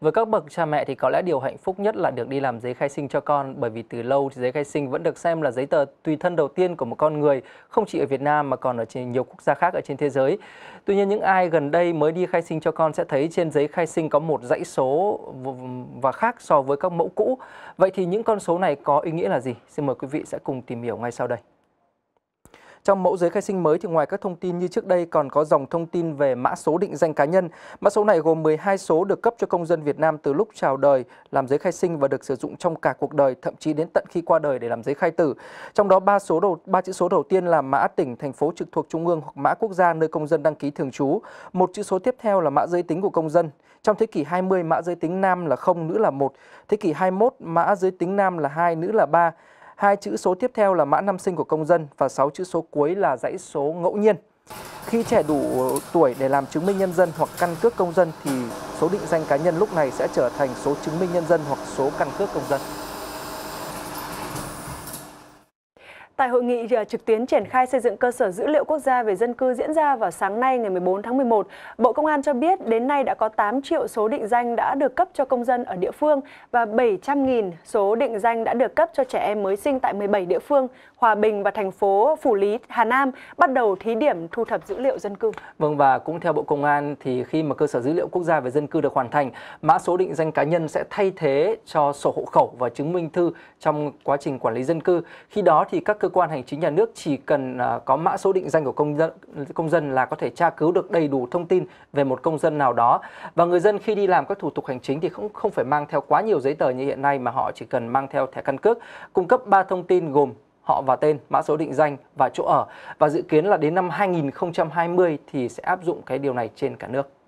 Với các bậc cha mẹ thì có lẽ điều hạnh phúc nhất là được đi làm giấy khai sinh cho con bởi vì từ lâu thì giấy khai sinh vẫn được xem là giấy tờ tùy thân đầu tiên của một con người không chỉ ở Việt Nam mà còn ở trên nhiều quốc gia khác ở trên thế giới. Tuy nhiên những ai gần đây mới đi khai sinh cho con sẽ thấy trên giấy khai sinh có một dãy số và khác so với các mẫu cũ. Vậy thì những con số này có ý nghĩa là gì? Xin mời quý vị sẽ cùng tìm hiểu ngay sau đây. Trong mẫu giấy khai sinh mới thì ngoài các thông tin như trước đây còn có dòng thông tin về mã số định danh cá nhân. Mã số này gồm 12 số được cấp cho công dân Việt Nam từ lúc chào đời làm giấy khai sinh và được sử dụng trong cả cuộc đời, thậm chí đến tận khi qua đời để làm giấy khai tử. Trong đó ba số đầu ba chữ số đầu tiên là mã tỉnh, thành phố trực thuộc trung ương hoặc mã quốc gia nơi công dân đăng ký thường trú. Một chữ số tiếp theo là mã giới tính của công dân. Trong thế kỷ 20 mã giới tính nam là 0, nữ là 1, thế kỷ 21 mã giới tính nam là 2, nữ là 3 hai chữ số tiếp theo là mã năm sinh của công dân và sáu chữ số cuối là dãy số ngẫu nhiên. Khi trẻ đủ ờ, tuổi để làm chứng minh nhân dân hoặc căn cước công dân thì số định danh cá nhân lúc này sẽ trở thành số chứng minh nhân dân hoặc số căn cước công dân. Tại hội nghị à, trực tuyến triển khai xây dựng cơ sở dữ liệu quốc gia về dân cư diễn ra vào sáng nay ngày 14 tháng 11, Bộ Công an cho biết đến nay đã có 8 triệu số định danh đã được cấp cho công dân ở địa phương và 700.000 số định danh đã được cấp cho trẻ em mới sinh tại 17 địa phương, Hòa Bình và thành phố Phủ Lý, Hà Nam bắt đầu thí điểm thu thập dữ liệu dân cư. Vâng và cũng theo Bộ Công an thì khi mà cơ sở dữ liệu quốc gia về dân cư được hoàn thành, mã số định danh cá nhân sẽ thay thế cho sổ hộ khẩu và chứng minh thư trong quá trình quản lý dân cư. Khi đó thì các cơ quan hành chính nhà nước chỉ cần à, có mã số định danh của công dân công dân là có thể tra cứu được đầy đủ thông tin về một công dân nào đó và người dân khi đi làm các thủ tục hành chính thì không không phải mang theo quá nhiều giấy tờ như hiện nay mà họ chỉ cần mang theo thẻ căn cước cung cấp ba thông tin gồm họ và tên, mã số định danh và chỗ ở và dự kiến là đến năm 2020 thì sẽ áp dụng cái điều này trên cả nước.